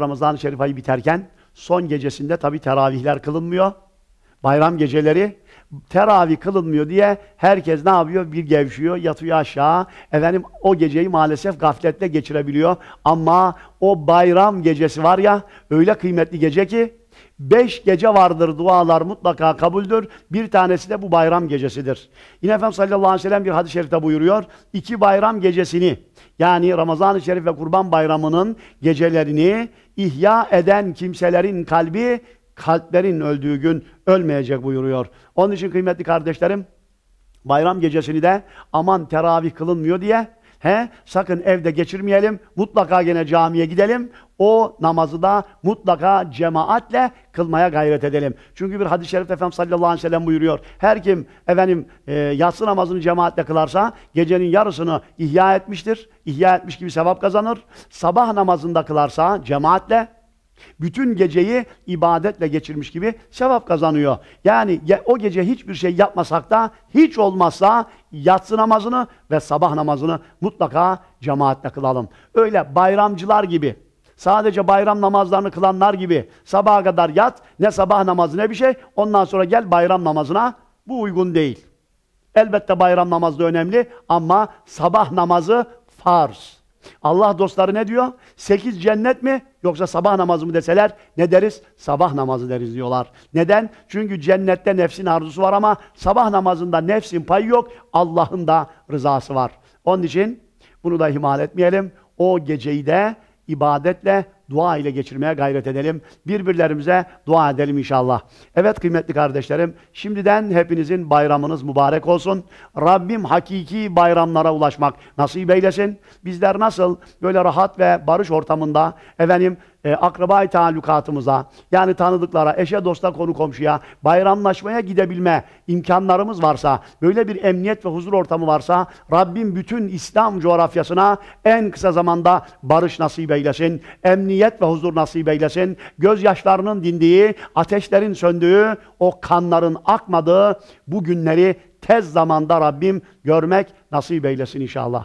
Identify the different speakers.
Speaker 1: Ramazan-ı Şerif ayı biterken son gecesinde tabi teravihler kılınmıyor. Bayram geceleri teravih kılınmıyor diye herkes ne yapıyor? Bir gevşiyor, yatıyor aşağı. Efendim o geceyi maalesef gafletle geçirebiliyor. Ama o bayram gecesi var ya öyle kıymetli gece ki Beş gece vardır dualar mutlaka kabuldür. Bir tanesi de bu bayram gecesidir. Yine Efendimiz sallallahu aleyhi ve sellem bir hadis-i şerifte buyuruyor. İki bayram gecesini yani Ramazan-ı Şerif ve Kurban Bayramı'nın gecelerini ihya eden kimselerin kalbi kalplerin öldüğü gün ölmeyecek buyuruyor. Onun için kıymetli kardeşlerim bayram gecesini de aman teravih kılınmıyor diye He? Sakın evde geçirmeyelim. Mutlaka gene camiye gidelim. O namazı da mutlaka cemaatle kılmaya gayret edelim. Çünkü bir hadis-i şerifte Efendimiz sallallahu aleyhi ve sellem buyuruyor. Her kim efendim e, yatsı namazını cemaatle kılarsa gecenin yarısını ihya etmiştir. İhya etmiş gibi sevap kazanır. Sabah namazında kılarsa cemaatle bütün geceyi ibadetle geçirmiş gibi sevap kazanıyor. Yani o gece hiçbir şey yapmasak da hiç olmazsa yatsı namazını ve sabah namazını mutlaka cemaatle kılalım. Öyle bayramcılar gibi Sadece bayram namazlarını kılanlar gibi sabaha kadar yat, ne sabah namazı ne bir şey. Ondan sonra gel bayram namazına. Bu uygun değil. Elbette bayram namazı da önemli ama sabah namazı farz. Allah dostları ne diyor? Sekiz cennet mi yoksa sabah namazı mı deseler ne deriz? Sabah namazı deriz diyorlar. Neden? Çünkü cennette nefsin arzusu var ama sabah namazında nefsin payı yok. Allah'ın da rızası var. Onun için bunu da ihmal etmeyelim. O geceyi de ibadetle dua ile geçirmeye gayret edelim. Birbirlerimize dua edelim inşallah. Evet kıymetli kardeşlerim, şimdiden hepinizin bayramınız mübarek olsun. Rabbim hakiki bayramlara ulaşmak nasip eylesin. Bizler nasıl böyle rahat ve barış ortamında efendim e, akrabayı taallukatımıza, yani tanıdıklara, eşe, dosta, konu komşuya, bayramlaşmaya gidebilme imkanlarımız varsa, böyle bir emniyet ve huzur ortamı varsa, Rabbim bütün İslam coğrafyasına en kısa zamanda barış nasip eylesin, emniyet emniyet ve huzur nasip eylesin. Gözyaşlarının dindiği, ateşlerin söndüğü, o kanların akmadığı bu günleri tez zamanda Rabbim görmek nasip eylesin inşallah.